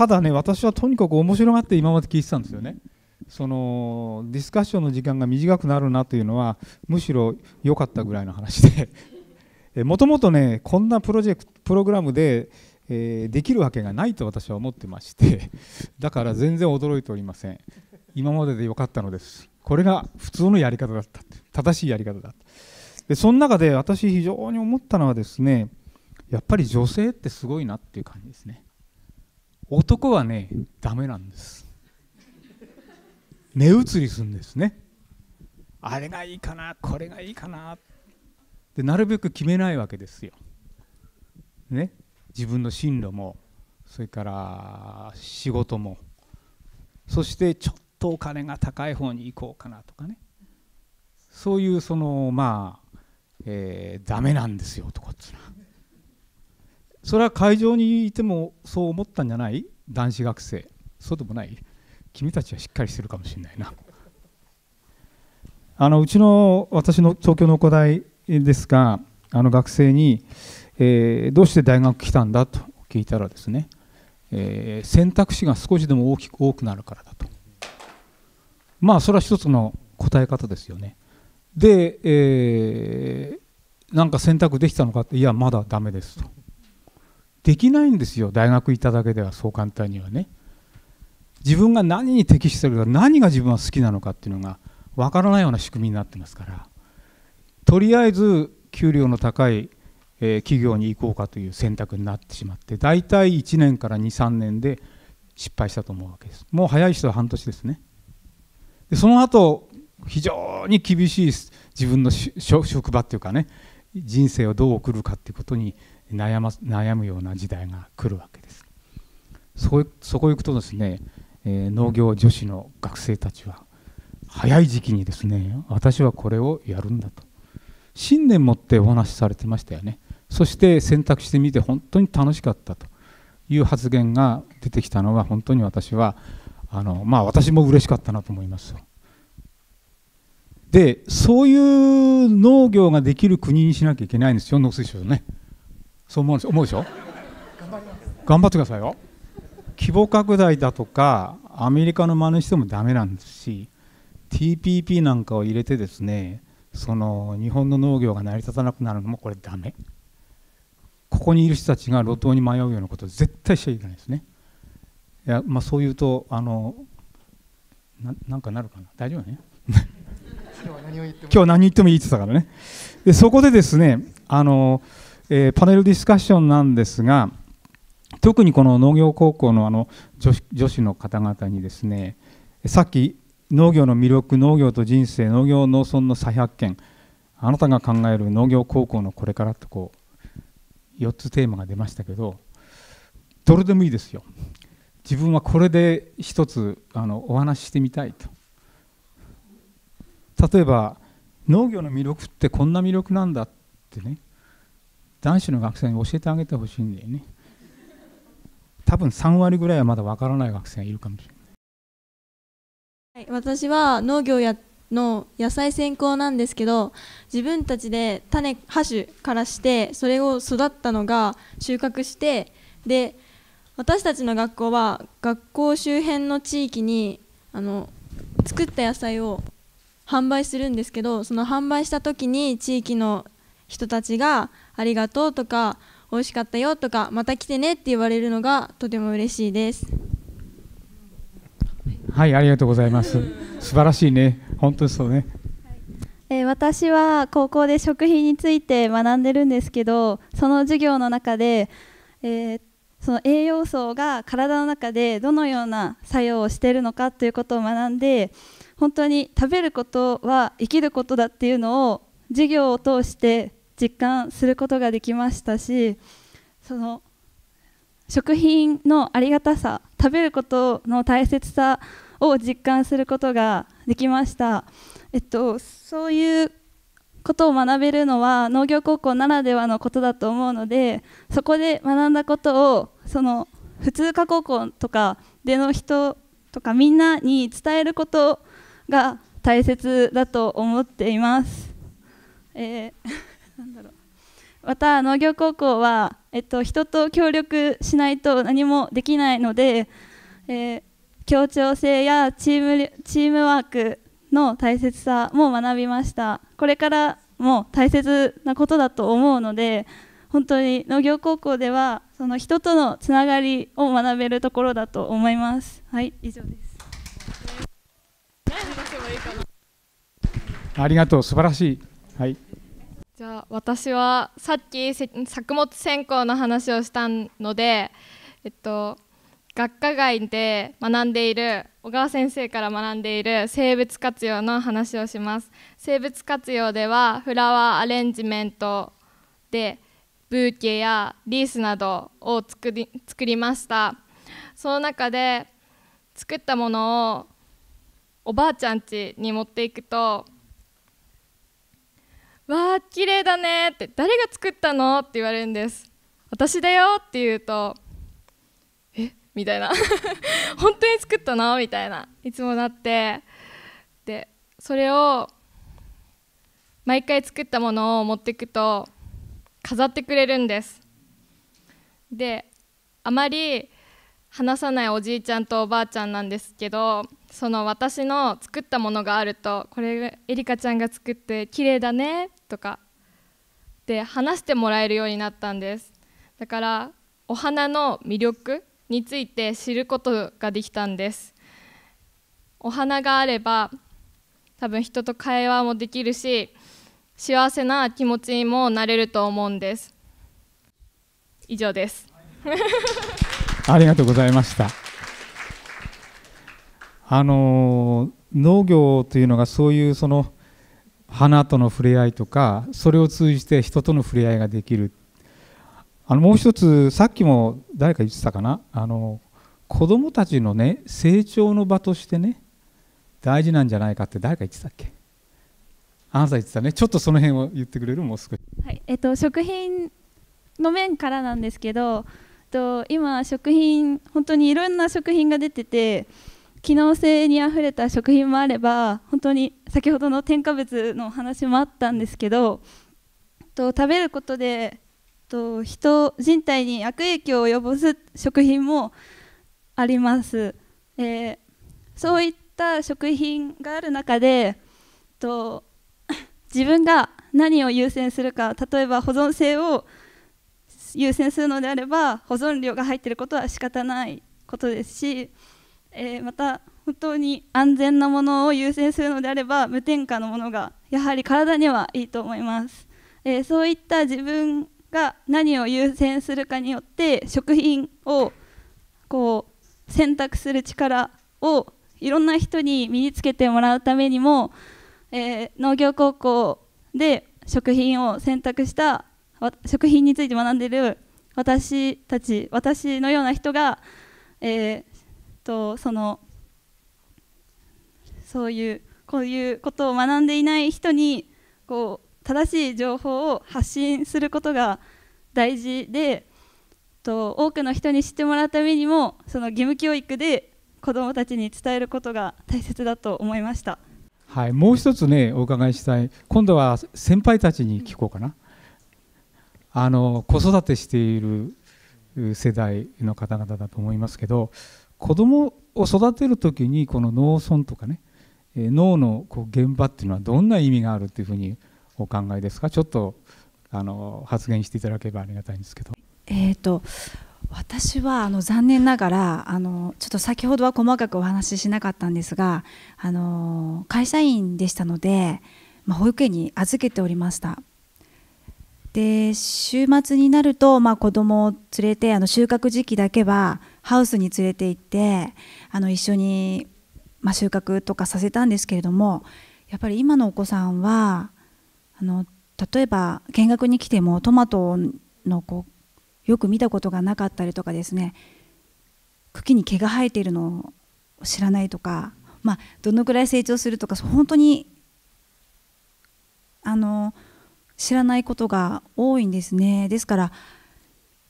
ただね私はとにかく面白がって今まで聞いてたんですよね。そのディスカッションの時間が短くなるなというのはむしろ良かったぐらいの話で もともとねこんなプロジェクトプログラムで、えー、できるわけがないと私は思ってまして だから全然驚いておりません今までで良かったのですこれが普通のやり方だった正しいやり方だったでその中で私非常に思ったのはですねやっぱり女性ってすごいなっていう感じですね男はねダメなんです目移りするんですねあれがいいかなこれがいいかなでなるべく決めないわけですよ、ね、自分の進路もそれから仕事もそしてちょっとお金が高い方に行こうかなとかねそういうそのまあ、えー、ダメなんですよ男っつうのは。それは会場にいてもそう思ったんじゃない男子学生そうでもない君たちはしっかりしてるかもしれないなあのうちの私の東京の古代ですがあの学生に、えー、どうして大学来たんだと聞いたらですね、えー、選択肢が少しでも大きく多くなるからだとまあそれは一つの答え方ですよねで、えー、なんか選択できたのかっていやまだだめですとできないんですよ大学行っただけではそう簡単にはね自分が何に適してるか何が自分は好きなのかっていうのが分からないような仕組みになってますからとりあえず給料の高い、え企業に行こうかという選択になってしまって大体1年から23年で失敗したと思うわけですもう早い人は半年ですねでその後非常に厳しい自分の職場っていうかね人生をどう送るかっていうことに悩ま悩むような時代が来るわけです。そそこ行くとですね、えー、農業女子の学生たちは早い時期にですね私はこれをやるんだと信念持ってお話しされてましたよねそして選択してみて本当に楽しかったという発言が出てきたのは本当に私はあのまあ私も嬉しかったなと思いますよ。でそういう農業ができる国にしなきゃいけないんですよ農水省ねそう思う思うでしょ頑張ってくださいよ規模拡大だとかアメリカの真似してもダメなんですし TPP なんかを入れてですねその日本の農業が成り立たなくなるのもこれダメここにいる人たちが路頭に迷うようなことを絶対しちゃいけないですねいや、まあ、そういうとあのななんかなるかな大丈夫ね今日何言ってもいいって言ってたからねでそこでですねあの、えー、パネルディスカッションなんですが特にこの農業高校のあの女子女子の方々にですねさっき農業の魅力農業と人生農業農村の再発見あなたが考える農業高校のこれからとこう4つテーマが出ましたけどどれでもいいですよ自分はこれで一つあのお話ししてみたいと例えば農業の魅力ってこんな魅力なんだってね男子の学生に教えてあげてほしいんだよね多分3割ぐらいはまだわからない学生がいるかもしれない、はい、私は農業やの野菜専攻なんですけど自分たちで種破種からしてそれを育ったのが収穫してで私たちの学校は学校周辺の地域にあの作った野菜を販売するんですけどその販売した時に地域の人たちが「ありがとう」とか「美味しかったよ」とか「また来てね」って言われるのがとても嬉しいですはいありがとうございます素晴らしいね本当そうね、えー、私は高校で食品について学んでるんですけどその授業の中で、えー、その栄養素が体の中でどのような作用をしているのかということを学んで本当に食べることは生きることだっていうのを授業を通して実感することができましたしその食品のありがたさ食べることの大切さを実感することができました、えっと、そういうことを学べるのは農業高校ならではのことだと思うのでそこで学んだことをその普通科高校とかでの人とかみんなに伝えることが大切だと思っています。えー、なんだろうまた農業高校は、えっと、人と協力しないと何もできないので、えー、協調性やチームチームワークの大切さも学びましたこれからも大切なことだと思うので本当に農業高校ではその人とのつながりを学べるところだと思います。はい以上ですいいかなありがとう素晴らしいはいじゃあ私はさっき作物専攻の話をしたのでえっと学科外で学んでいる小川先生から学んでいる生物活用の話をします生物活用ではフラワーアレンジメントでブーケやリースなどを作り作りましたその中で作ったものをおばあちゃん家に持っていくと「わあ綺麗だね」って「誰が作ったの?」って言われるんです「私だよ」って言うと「えみたいな「本当に作ったの?」みたいないつもなってでそれを毎回作ったものを持っていくと飾ってくれるんですであまり話さないおじいちゃんとおばあちゃんなんですけどその私の作ったものがあるとこれエリカちゃんが作って綺麗だねとかで話してもらえるようになったんですだからお花の魅力について知ることができたんですお花があれば多分人と会話もできるし幸せな気持ちにもなれると思うんです以上です、は いありがとうございました。あの農業というのがそういうその花との触れ合いとかそれを通じて人との触れ合いができるあのもう一つさっきも誰か言ってたかなあの子どもたちのね成長の場としてね大事なんじゃないかって誰か言ってたっけあなた言ってたねちょっとその辺を言ってくれるもう少し、はいえっと、食品の面からなんですけどと、今食品本当にいろんな食品が出てて機能性にあふれた食品もあれば本当に先ほどの添加物の話もあったんですけどと食べることでと人人体に悪影響を及ぼす食品もあります、えー、そういった食品がある中でと自分が何を優先するか例えば保存性を優先するのであれば保存料が入っていることは仕方ないことですし、えー、また本当に安全なものを優先するのであれば無添加のものがやはり体にはいいと思います、えー、そういった自分が何を優先するかによって食品をこう選択する力をいろんな人に身につけてもらうためにも、えー、農業高校で食品を選択した食品について学んでる私たち私のような人が、えー、とそのそういうこういうことを学んでいない人にこう正しい情報を発信することが大事でと多くの人に知ってもらうためにもその義務教育で子どもたちに伝えることが大切だと思いました。はい、もう一つねお伺いしたい今度は先輩たちに聞こうかな、あの子育てしている世代の方々だと思いますけど子供を育てる時にこの農村とかね脳のこう現場っていうのはどんな意味があるっていうふうにお考えですかちょっとあの発言していただければありがたいんですけど。えーと、私はあの残念ながらあのちょっと先ほどは細かくお話ししなかったんですがあの会社員でしたので、まあ、保育園に預けておりましたで週末になると、まあ、子供を連れてあの収穫時期だけはハウスに連れて行ってあの一緒に、まあ、収穫とかさせたんですけれどもやっぱり今のお子さんはあの例えば見学に来てもトマトのこうよく見たことがなかったりとかですね茎に毛が生えているのを知らないとか、まあ、どのくらい成長するとか本当にあの。知らないことが多いんですねですから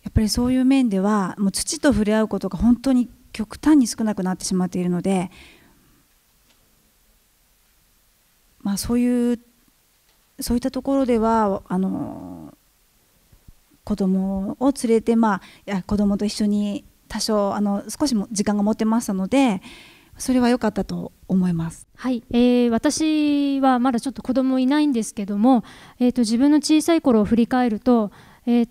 やっぱりそういう面ではもう土と触れ合うことが本当に極端に少なくなってしまっているので、まあ、そういうそういったところではあの子供を連れて、まあ、いや子供と一緒に多少あの少しも時間が持てましたのでそれは良かったと思います。はい、えー、私はまだちょっと子供いないんですけども、えーと、自分の小さい頃を振り返ると,、えー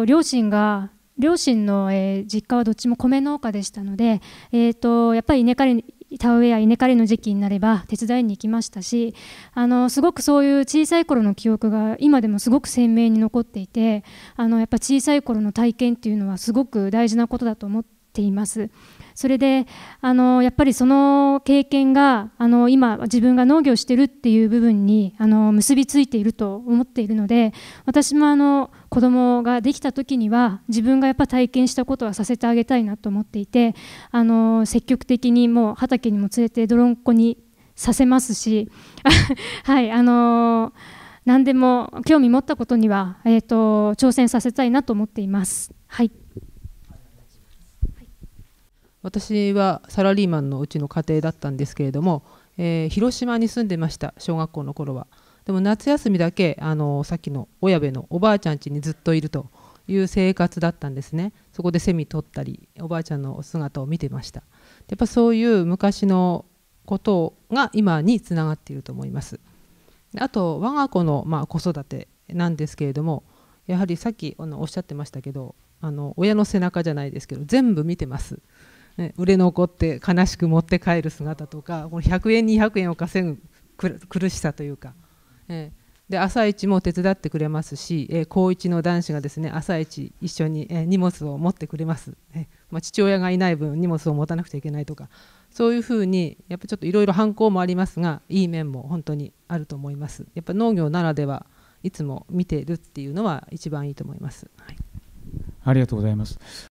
と、両親が両親の、えー、実家はどっちも米農家でしたので、えーと、とやっぱり稲刈り田植えや稲刈りの時期になれば手伝いに行きましたしあのすごくそういう小さい頃の記憶が今でもすごく鮮明に残っていてあのやっぱ小さい頃の体験っていうのはすごく大事なことだと思ってています。それであのやっぱりその経験があの今自分が農業してるっていう部分にあの結びついていると思っているので私もあの子供ができた時には自分がやっぱ体験したことはさせてあげたいなと思っていてあの積極的にもう畑にも連れて泥んこにさせますし はいあの何でも興味持ったことには、えーと挑戦させたいなと思っています。はい私はサラリーマンのうちの家庭だったんですけれども、えー、広島に住んでました小学校の頃はでも夏休みだけあのさっきの親部のおばあちゃん家にずっといるという生活だったんですねそこでセミ取ったりおばあちゃんの姿を見てましたやっぱそういう昔のことが今につながっていると思いますあと我が子の、まあ、子育てなんですけれどもやはりさっきあのおっしゃってましたけどあの親の背中じゃないですけど全部見てますね、売れ残って悲しく持って帰る姿とかこの100円200円を稼ぐ苦しさというか、えー、で朝一も手伝ってくれますし、えー、高1の男子がですね朝一一緒に、えー、荷物を持ってくれます、えまあ、父親がいない分荷物を持たなくちゃいけないとかそういうふうにやっぱちょっといろいろ反抗もありますがいい面も本当にあると思いますやっぱ農業ならではいつも見てるっていうのは一番いいと思います、はい、ありがとうございます